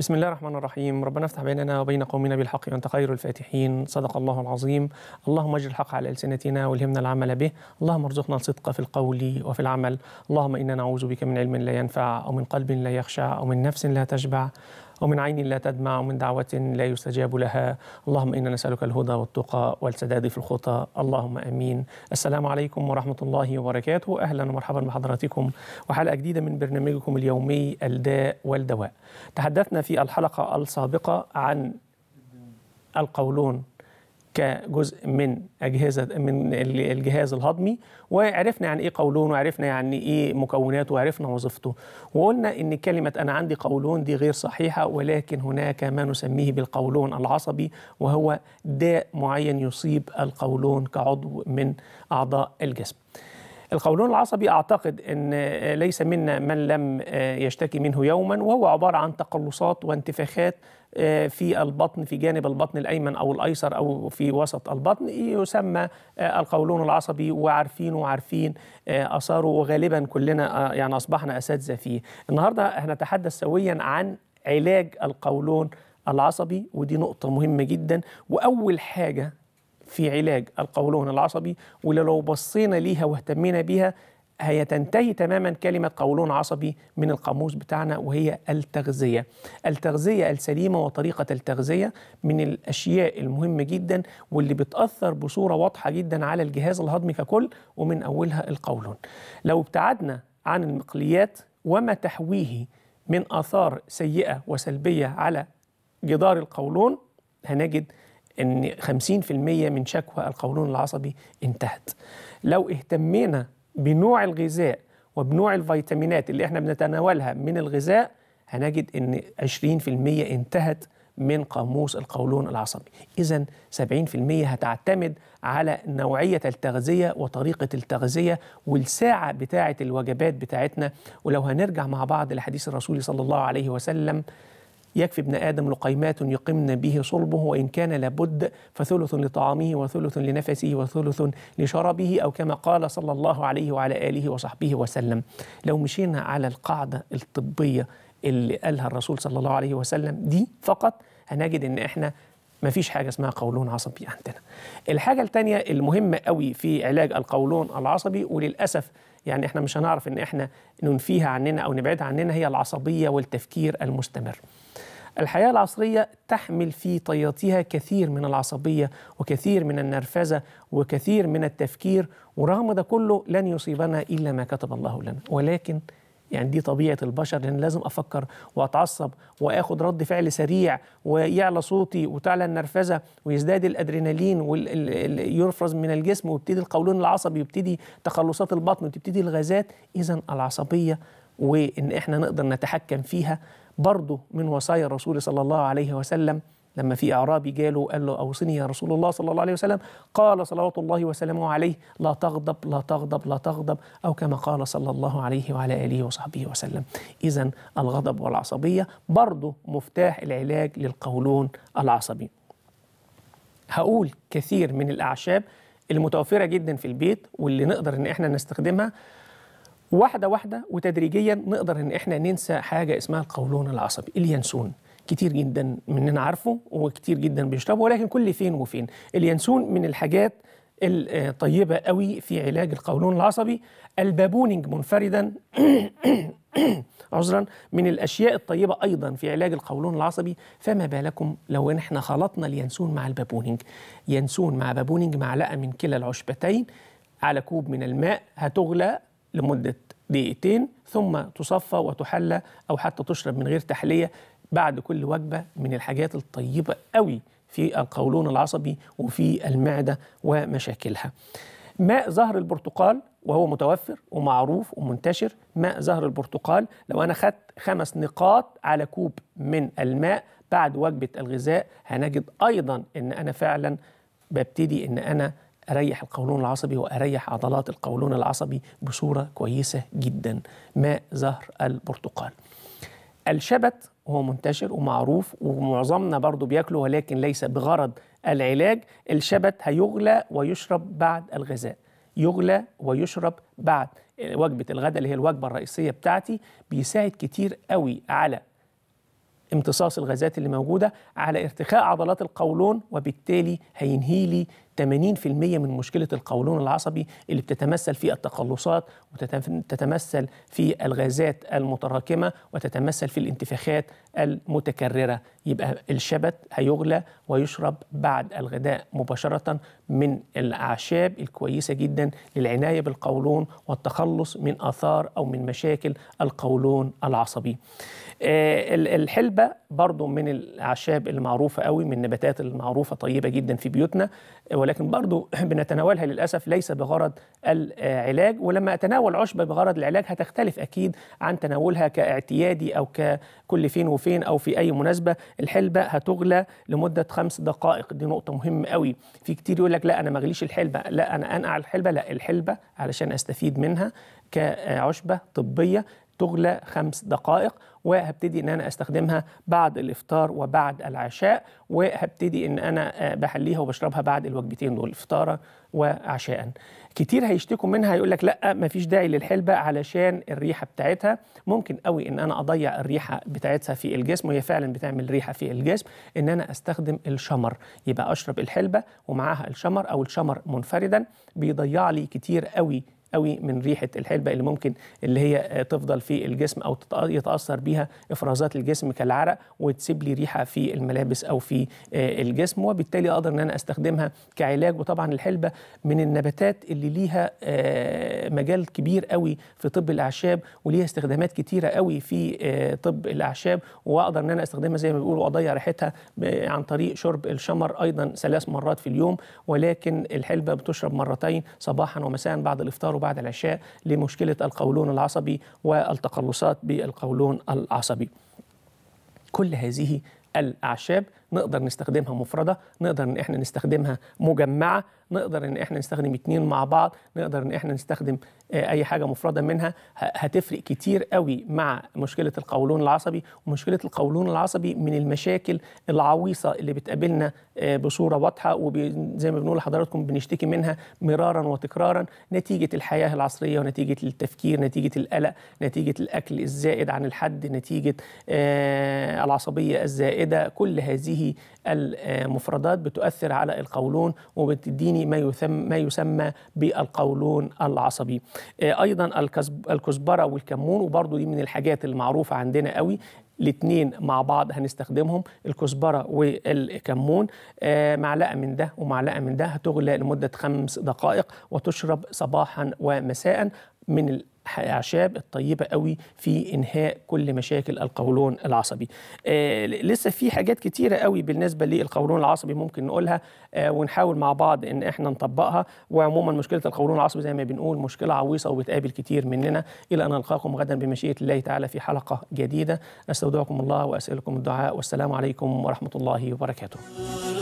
بسم الله الرحمن الرحيم ربنا افتح بيننا وبين قومنا بالحق وانت خير الفاتحين صدق الله العظيم اللهم اجعل الحق على السنتنا والهمنا العمل به اللهم ارزقنا الصدق في القول وفي العمل اللهم انا نعوذ بك من علم لا ينفع او من قلب لا يخشع او من نفس لا تشبع ومن عين لا تدمع ومن دعوة لا يستجاب لها اللهم إنا نسألك الهدى والتقى والسداد في الخطى اللهم أمين السلام عليكم ورحمة الله وبركاته أهلا ومرحبا بحضراتكم وحلقة جديدة من برنامجكم اليومي الداء والدواء تحدثنا في الحلقة السابقة عن القولون كجزء من اجهزه من الجهاز الهضمي وعرفنا يعني ايه قولون وعرفنا يعني ايه مكوناته وعرفنا وظيفته وقلنا ان كلمه انا عندي قولون دي غير صحيحه ولكن هناك ما نسميه بالقولون العصبي وهو داء معين يصيب القولون كعضو من اعضاء الجسم القولون العصبي اعتقد ان ليس منا من لم آه، يشتكي منه يوما وهو عباره عن تقلصات وانتفاخات آه، في البطن في جانب البطن الأيمن أو الأيسر أو في وسط البطن يسمى آه، القولون العصبي وعارفين وعارفين آه، آثاره وغالبا كلنا يعني أصبحنا أساتذة فيه النهاردة هنتحدث سويا عن علاج القولون العصبي ودي نقطة مهمة جدا وأول حاجة في علاج القولون العصبي ولو بصينا ليها واهتمينا بيها هي تنتهي تماما كلمة قولون عصبي من القاموس بتاعنا وهي التغذية التغذية السليمة وطريقة التغذية من الأشياء المهمة جدا واللي بتأثر بصورة واضحة جدا على الجهاز الهضمي ككل ومن أولها القولون لو ابتعدنا عن المقليات وما تحويه من آثار سيئة وسلبية على جدار القولون هنجد أن 50% من شكوى القولون العصبي انتهت لو اهتمينا بنوع الغذاء وبنوع الفيتامينات اللي احنا بنتناولها من الغذاء هنجد ان 20% انتهت من قاموس القولون العصبي اذا 70% هتعتمد على نوعيه التغذيه وطريقه التغذيه والساعه بتاعه الوجبات بتاعتنا ولو هنرجع مع بعض لحديث الرسول صلى الله عليه وسلم يكفي ابن آدم لقيمات يقمن به صلبه وإن كان لابد فثلث لطعامه وثلث لنفسه وثلث لشربه أو كما قال صلى الله عليه وعلى آله وصحبه وسلم لو مشينا على القاعدة الطبية اللي قالها الرسول صلى الله عليه وسلم دي فقط هنجد ان احنا ما فيش حاجة اسمها قولون عصبي عندنا الحاجة الثانية المهمة قوي في علاج القولون العصبي وللأسف يعني احنا مش هنعرف ان احنا ننفيها عننا او نبعدها عننا هي العصبيه والتفكير المستمر. الحياة العصرية تحمل في طياتها كثير من العصبية وكثير من النرفزة وكثير من التفكير ورغم ده كله لن يصيبنا إلا ما كتب الله لنا ولكن يعني دي طبيعه البشر لان لازم افكر واتعصب واخد رد فعل سريع ويعلى صوتي وتعلى النرفزه ويزداد الادرينالين ويرفرز من الجسم ويبتدي القولون العصبي ويبتدي تخلصات البطن وتبتدي الغازات اذا العصبيه وان احنا نقدر نتحكم فيها برضه من وصايا الرسول صلى الله عليه وسلم لما في أعرابي جاله قال له أوصني يا رسول الله صلى الله عليه وسلم قال صلوات الله وسلامه عليه لا تغضب لا تغضب لا تغضب أو كما قال صلى الله عليه وعلى آله وصحبه وسلم إذا الغضب والعصبية برضه مفتاح العلاج للقولون العصبي هقول كثير من الأعشاب المتوفرة جدا في البيت واللي نقدر إن إحنا نستخدمها واحدة واحدة وتدريجيا نقدر إن إحنا ننسى حاجة اسمها القولون العصبي اليانسون كتير جدا مننا عارفه وكتير جدا بيشربه ولكن كل فين وفين اليانسون من الحاجات الطيبه قوي في علاج القولون العصبي البابونج منفردا عذرا من الاشياء الطيبه ايضا في علاج القولون العصبي فما بالكم لو ان احنا خلطنا اليانسون مع البابونج يانسون مع بابونج معلقه من كلا العشبتين على كوب من الماء هتغلى لمده دقيقتين ثم تصفى وتحلى او حتى تشرب من غير تحليه بعد كل وجبه من الحاجات الطيبه قوي في القولون العصبي وفي المعده ومشاكلها. ماء زهر البرتقال وهو متوفر ومعروف ومنتشر ماء زهر البرتقال لو انا خدت خمس نقاط على كوب من الماء بعد وجبه الغذاء هنجد ايضا ان انا فعلا ببتدي ان انا اريح القولون العصبي واريح عضلات القولون العصبي بصوره كويسه جدا ماء زهر البرتقال الشبت وهو منتشر ومعروف ومعظمنا برضه بياكله ولكن ليس بغرض العلاج الشبت هيغلى ويشرب بعد الغذاء يغلى ويشرب بعد وجبة الغداء اللي هي الوجبة الرئيسية بتاعتي بيساعد كتير قوي على امتصاص الغازات اللي موجودة على ارتخاء عضلات القولون وبالتالي هينهي لي 80% من مشكلة القولون العصبي اللي بتتمثل في التقلصات وتتمثل في الغازات المتراكمة وتتمثل في الانتفاخات المتكررة يبقى الشبت هيغلى ويشرب بعد الغداء مباشرة من الأعشاب الكويسة جدا للعناية بالقولون والتخلص من آثار أو من مشاكل القولون العصبي آه، الحلبة برضو من الأعشاب المعروفة قوي من النباتات المعروفة طيبة جدا في بيوتنا ولكن برضو بنتناولها للأسف ليس بغرض العلاج ولما أتناول عشبة بغرض العلاج هتختلف أكيد عن تناولها كاعتيادي أو ككل فين وفين أو في أي مناسبة الحلبة هتغلى لمدة خمس دقائق دي نقطة مهمة قوي في كتير يقول لك لا أنا ما أغليش الحلبة لا أنا أنقع الحلبة لا الحلبة علشان أستفيد منها كعشبة طبية تغلى خمس دقائق وهبتدي ان انا استخدمها بعد الافطار وبعد العشاء وهبتدي ان انا آه، بحليها وبشربها بعد الوجبتين دول فطارا وعشاء كتير هيشتكوا منها يقول لك لا مفيش داعي للحلبه علشان الريحه بتاعتها ممكن قوي ان انا اضيع الريحه بتاعتها في الجسم وهي فعلا بتعمل ريحه في الجسم ان انا استخدم الشمر يبقى اشرب الحلبه ومعاها الشمر او الشمر منفردا بيضيع لي كتير قوي قوي من ريحه الحلبه اللي ممكن اللي هي آه، تفضل في الجسم او يتاثر بيها افرازات الجسم كالعرق وتسيب لي ريحه في الملابس او في آه، الجسم وبالتالي اقدر ان انا استخدمها كعلاج وطبعا الحلبه من النباتات اللي ليها آه، مجال كبير قوي في طب الاعشاب وليها استخدامات كتيره قوي في طب الاعشاب واقدر ان انا استخدمها زي ما بيقولوا اضيع ريحتها عن طريق شرب الشمر ايضا ثلاث مرات في اليوم ولكن الحلبه بتشرب مرتين صباحا ومساء بعد الافطار بعد العشاء لمشكلة القولون العصبي والتقلصات بالقولون العصبي كل هذه الأعشاب نقدر نستخدمها مفردة نقدر إن إحنا نستخدمها مجمعة نقدر إن إحنا نستخدم اتنين مع بعض نقدر إن إحنا نستخدم آه، أي حاجة مفردة منها هتفرق كتير قوي مع مشكلة القولون العصبي ومشكلة القولون العصبي من المشاكل العويصة اللي بتقابلنا آه، بصورة واضحة وزي ما بنقول لحضراتكم بنشتكي منها مرارا وتكرارا نتيجة الحياة العصرية ونتيجة التفكير نتيجة القلق نتيجة الأكل الزائد عن الحد نتيجة آه، العصبية الزائدة كل هذه هذه المفردات بتؤثر على القولون وبتديني ما يسمى ما يسمى بالقولون العصبي آه، ايضا الكزبره والكمون وبرضو دي من الحاجات المعروفه عندنا قوي الاثنين مع بعض هنستخدمهم الكزبرة والكمون آه، معلقة من ده ومعلقة من ده هتغلى لمدة خمس دقائق وتشرب صباحا ومساء من الأعشاب الطيبة قوي في إنهاء كل مشاكل القولون العصبي آه، لسه في حاجات كتيرة قوي بالنسبة للقولون العصبي ممكن نقولها آه، ونحاول مع بعض إن إحنا نطبقها وعموما مشكلة القولون العصبي زي ما بنقول مشكلة عويصة وبتقابل كتير مننا إلى أن ألقاكم غدا بمشيئة الله تعالى في حلقة جديدة أستودعكم الله وأسألكم الدعاء والسلام عليكم ورحمة الله وبركاته